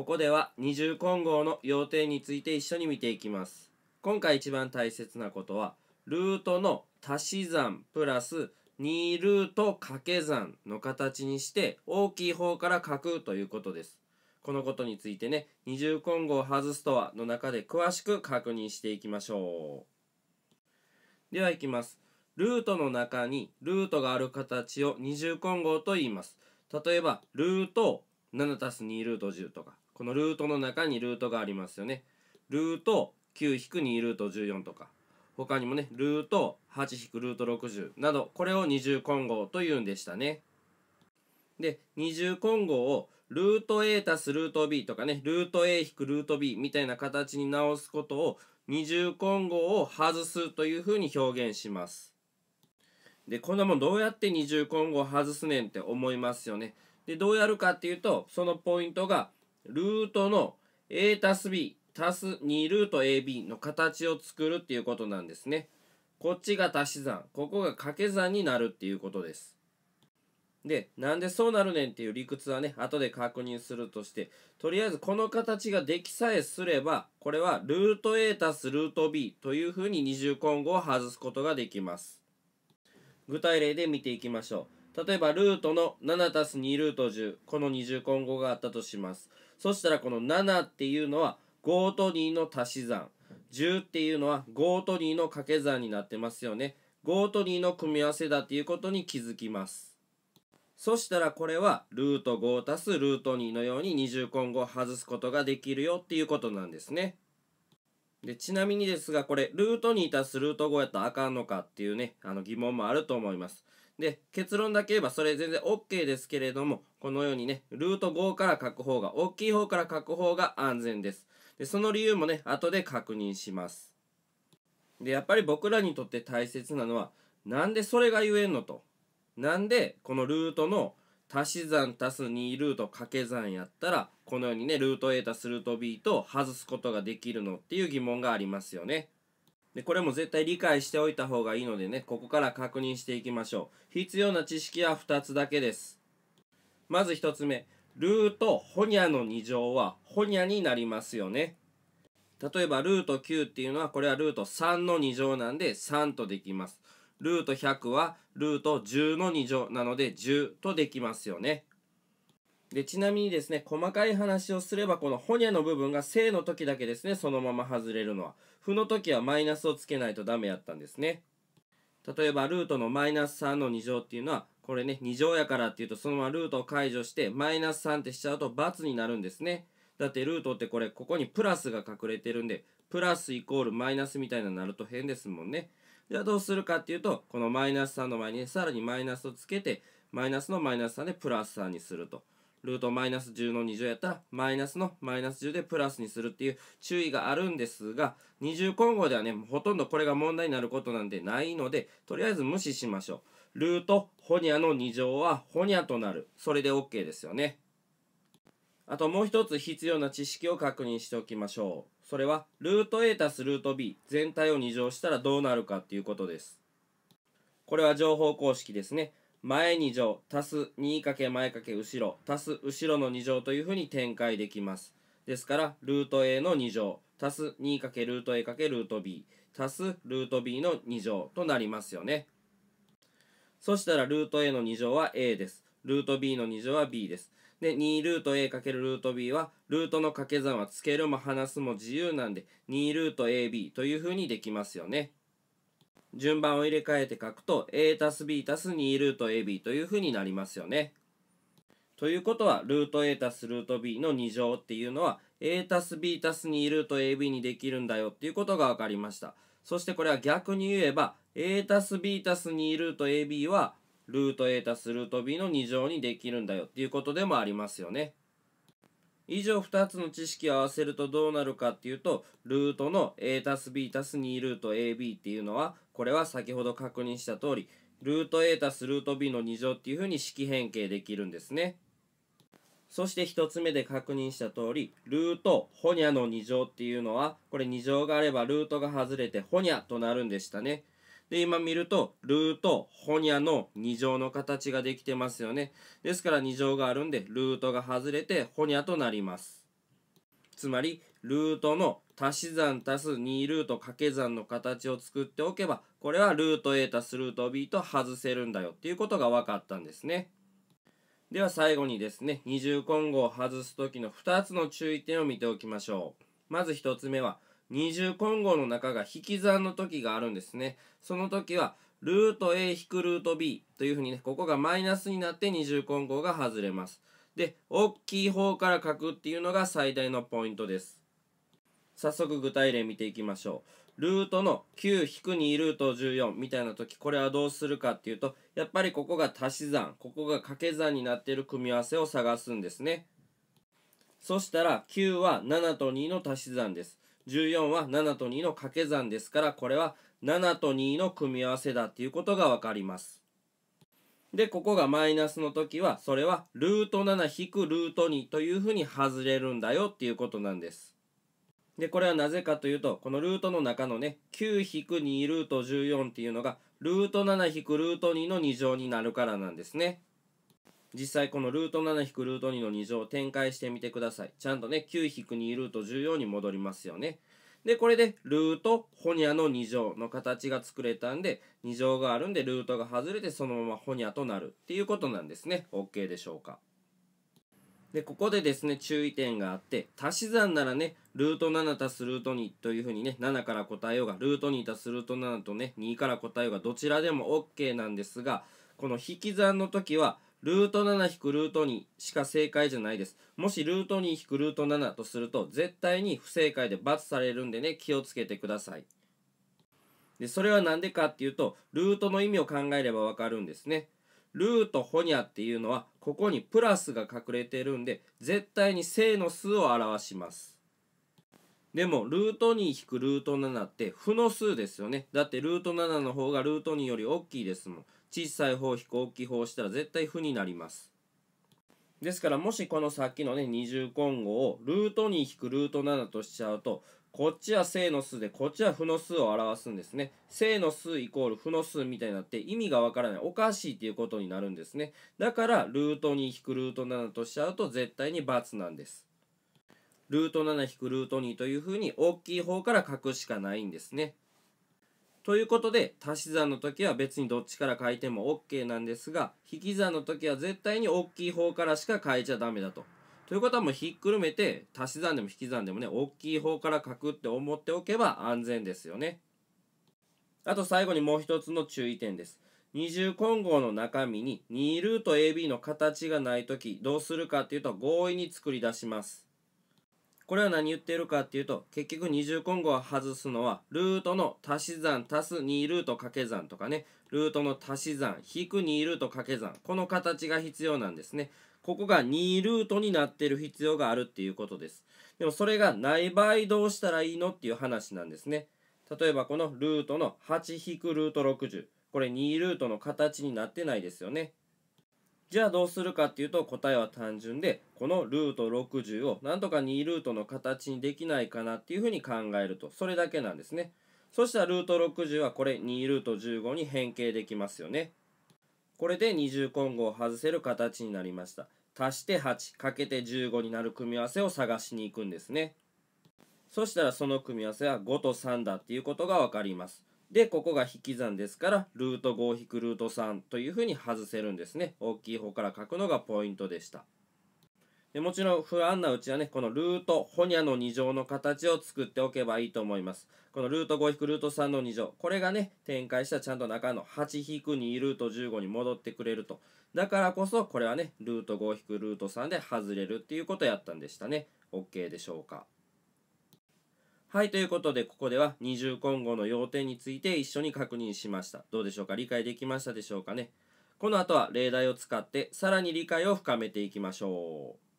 ここでは二重混合の要点について一緒に見ていきます。今回一番大切なことは、ルートの足し算プラス2ルート掛け算の形にして大きい方から書くということです。このことについてね、二重混合を外すとはの中で詳しく確認していきましょう。ではいきます。ルートの中にルートがある形を二重混合と言います。例えば、ルート7 2ルート10とか、このルートの中にルートがありますよね。ルート9-2ルート14とか、他にもね、ルート 8- ルート60など、これを二重混合というんでしたね。で、二重混合をルート A たすルート B とかね、ルート A 引くルート B みたいな形に直すことを二重混合を外すというふうに表現します。で、こんなもんどうやって二重混合を外すねんって思いますよね。で、どうやるかっていうと、そのポイントがルートの a たす b たす2ルート ab の形を作るっていうことなんですね。こっちが足し算、ここが掛け算になるっていうことです。で、なんでそうなるねんっていう理屈はね、後で確認するとして、とりあえずこの形ができさえすれば、これはルート a たすルート b というふうに二重混合を外すことができます。具体例で見ていきましょう。例えばルートの7たす2ルート10この二重混合があったとしますそしたらこの7っていうのは5と2の足し算10っていうのは5と2の掛け算になってますよね5と2の組み合わせだっていうことに気づきますそしたらこれはルート5たすルート2のように二重混合を外すことができるよっていうことなんですねでちなみにですがこれルート2たすルート5やったらあかんのかっていうねあの疑問もあると思いますで、結論だけ言えばそれ全然 OK ですけれども、このようにね、ルート5から書く方が、大きい方から書く方が安全です。で、その理由もね、後で確認します。で、やっぱり僕らにとって大切なのは、なんでそれが言えんのと。なんで、このルートの足し算足す2ルート掛け算やったら、このようにね、ルート A 足すルート B と外すことができるのっていう疑問がありますよね。でこれも絶対理解しておいた方がいいのでねここから確認していきましょう必要な知識は2つだけですまず1つ目ルートホニャの2乗はホニャになりますよね例えばルート9っていうのはこれはルート3の2乗なんで3とできますルート100はルート10の2乗なので10とできますよねでちなみにですね細かい話をすればこのホニャの部分が正の時だけですねそのまま外れるのは負の時はマイナスをつけないとダメやったんですね。例えば、ルートのマイナス3の2乗っていうのは、これね、2乗やからっていうと、そのままルートを解除して、マイナス3ってしちゃうと×になるんですね。だってルートってこれ、ここにプラスが隠れてるんで、プラスイコールマイナスみたいなのになると変ですもんね。じゃあどうするかっていうと、このマイナス3の前に、更さらにマイナスをつけて、マイナスのマイナス3でプラス3にすると。ルートマイナス10の2乗やったら、マイナスのマイナス10でプラスにするっていう注意があるんですが、二重混合ではね、ほとんどこれが問題になることなんてないので、とりあえず無視しましょう。ルート、ホニャの2乗はホニャとなる。それで OK ですよね。あともう一つ必要な知識を確認しておきましょう。それは、ルート A たすルート B 全体を2乗したらどうなるかっていうことです。これは情報公式ですね。前2乗足す 2× 前かけ後ろ足す後ろの2乗というふうに展開できます。ですから、ルート A の2乗足す 2× ルート A× ルート B 足すルート B の2乗となりますよね。そしたら、ルート A の2乗は A です。ルート B の2乗は B です。で、2ルート a かけるルート B は、ルートの掛け算はつけるも離すも自由なんで、2ルート AB というふうにできますよね。順番を入れ替えて書くと a たす b たす2ルート ab というふうになりますよね。ということは、ルート a たすルート b の2乗っていうのは、a たす b たす2ルート ab にできるんだよっていうことが分かりました。そしてこれは逆に言えば、a たす b たす2ルート ab は、ルート a たすルート b の2乗にできるんだよっていうことでもありますよね。以上2つの知識を合わせるとどうなるかっていうと、ルートの a たす b たす2ルート ab っていうのは、これは先ほど確認した通り、ルート a たすルート b の2乗っていうふうに式変形できるんですね。そして1つ目で確認した通り、ルートホニャの2乗っていうのは、これ2乗があればルートが外れてホニャとなるんでしたね。で、今見ると、ルートホニャの2乗の形ができてますよね。ですから2乗があるんで、ルートが外れてホニャとなります。つまり、ルートの足し算足す2ルート掛け算の形を作っておけばこれはルート a 足すルート b と外せるんだよっていうことが分かったんですね。では最後にですね二重混合を外す時の2つの注意点を見ておきましょう。まず1つ目は二重混合の中が引き算の時があるんですね。その時はルート a 引くルート b というふうにねここがマイナスになって二重混合が外れます。で大きい方から書くっていうのが最大のポイントです。早速具体例見ていきましょう。ルートの9-2ルート14みたいな時、これはどうするかっていうと、やっぱりここが足し算、ここが掛け算になっている組み合わせを探すんですね。そしたら9は7と2の足し算です。14は7と2の掛け算ですから、これは7と2の組み合わせだっていうことが分かります。で、ここがマイナスの時は、それはルート7引くルート2というふうに外れるんだよっていうことなんです。で、これはなぜかというと、このルートの中のね、9-2ルート14っていうのが、ルート 7- ルート2の2乗になるからなんですね。実際このルート 7- ルート2の2乗を展開してみてください。ちゃんとね、9-2ルート14に戻りますよね。で、これで、ルート、ホニャの2乗の形が作れたんで、2乗があるんで、ルートが外れて、そのままホニャとなるっていうことなんですね。OK でしょうか。で、ここでですね、注意点があって、足し算ならね、ルート7足すルート2というふうにね、7から答えようが、ルート2足すルート7とね、2から答えようが、どちらでも OK なんですが、この引き算の時は、ルート7引くルート2しか正解じゃないです。もしルート2引くルート7とすると、絶対に不正解で罰されるんでね、気をつけてください。で、それは何でかっていうと、ルートの意味を考えればわかるんですね。ルートホニャっていうのはここにプラスが隠れてるんで絶対に正の数を表します。でもルート2引くルート7って負の数ですよね。だってルート7の方がルート2より大きいですもん。小さい方引く大きい方したら絶対負になります。ですからもしこのさっきのね二重混合をルート2引くルート7としちゃうとこっちは正の数で、こっちは負の数を表すんですね。正の数イコール負の数みたいになって意味がわからない。おかしいっていうことになるんですね。だから、ルート2引くルート7としちゃうと絶対に×なんです。ルート7引くルート2というふうに大きい方から書くしかないんですね。ということで、足し算の時は別にどっちから書いても OK なんですが、引き算の時は絶対に大きい方からしか書いちゃダメだと。ということはもうひっくるめて足し算でも引き算でもね大きい方から書くって思っておけば安全ですよね。あと最後にもう一つの注意点です。二重混合の中身に2ルート AB の形がない時どうするかっていうと強引に作り出します。これは何言ってるかっていうと結局二重混合を外すのはルートの足し算足す2ルート掛け算とかねルートの足し算引く2ルート掛け算この形が必要なんですねここが2ルートになってる必要があるっていうことです。でもそれがない場合どうしたらいいのっていう話なんですね。例えばこのルートの 8- ルート60。これ2ルートの形になってないですよね。じゃあどうするかっていうと答えは単純でこのルート60をなんとか2ルートの形にできないかなっていうふうに考えるとそれだけなんですね。そしたらルート60はこれ2ルート15に変形できますよね。これで二重混合を外せる形になりました足して8かけて15になる組み合わせを探しに行くんですねそしたらその組み合わせは5と3だっていうことが分かりますでここが引き算ですからルート5引くルート3というふうに外せるんですね大きい方から書くのがポイントでしたでもちろん不安なうちはね、このルート、ホニャの2乗の形を作っておけばいいと思います。このルート 5- ルート3の2乗。これがね、展開したちゃんと中の8-2ルート15に戻ってくれると。だからこそ、これはね、ルート 5- ルート3で外れるっていうことやったんでしたね。OK でしょうか。はい、ということで、ここでは二重混合の要点について一緒に確認しました。どうでしょうか理解できましたでしょうかねこの後は例題を使って、さらに理解を深めていきましょう。